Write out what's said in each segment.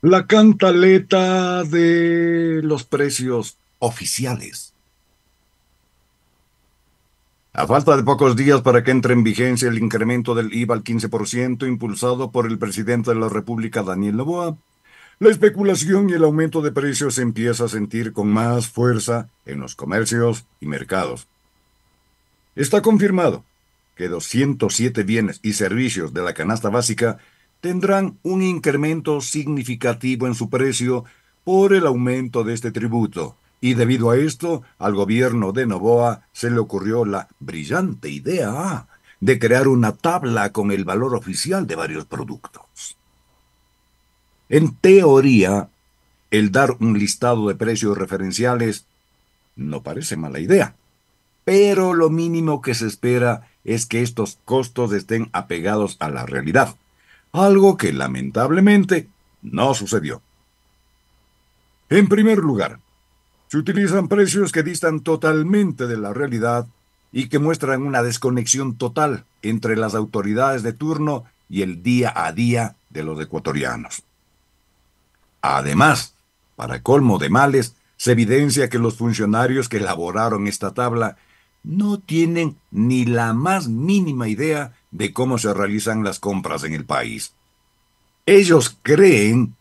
la cantaleta de los precios oficiales. A falta de pocos días para que entre en vigencia el incremento del IVA al 15% impulsado por el presidente de la República, Daniel Novoa, la especulación y el aumento de precios se empieza a sentir con más fuerza en los comercios y mercados. Está confirmado que 207 bienes y servicios de la canasta básica tendrán un incremento significativo en su precio por el aumento de este tributo. Y debido a esto, al gobierno de Novoa se le ocurrió la brillante idea de crear una tabla con el valor oficial de varios productos. En teoría, el dar un listado de precios referenciales no parece mala idea, pero lo mínimo que se espera es que estos costos estén apegados a la realidad algo que lamentablemente no sucedió. En primer lugar, se utilizan precios que distan totalmente de la realidad y que muestran una desconexión total entre las autoridades de turno y el día a día de los ecuatorianos. Además, para colmo de males, se evidencia que los funcionarios que elaboraron esta tabla no tienen ni la más mínima idea de cómo se realizan las compras en el país. Ellos creen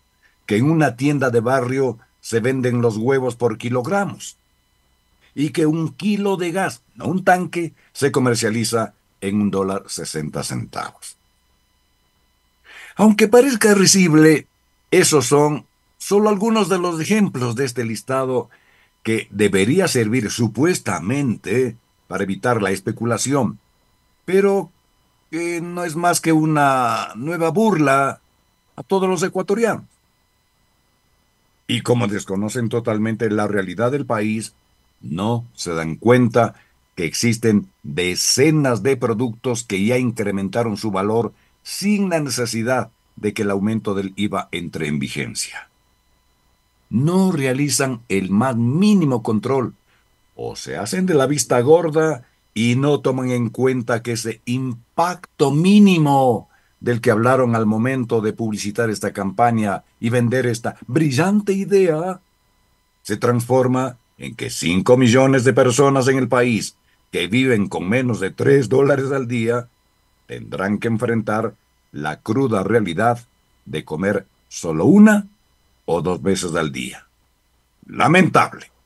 que en una tienda de barrio se venden los huevos por kilogramos y que un kilo de gas, no un tanque, se comercializa en un dólar 60 centavos. Aunque parezca risible, esos son solo algunos de los ejemplos de este listado que debería servir supuestamente para evitar la especulación, pero que no es más que una nueva burla a todos los ecuatorianos. Y como desconocen totalmente la realidad del país, no se dan cuenta que existen decenas de productos que ya incrementaron su valor sin la necesidad de que el aumento del IVA entre en vigencia. No realizan el más mínimo control o se hacen de la vista gorda y no toman en cuenta que ese impacto mínimo del que hablaron al momento de publicitar esta campaña y vender esta brillante idea, se transforma en que 5 millones de personas en el país que viven con menos de 3 dólares al día tendrán que enfrentar la cruda realidad de comer solo una o dos veces al día. Lamentable.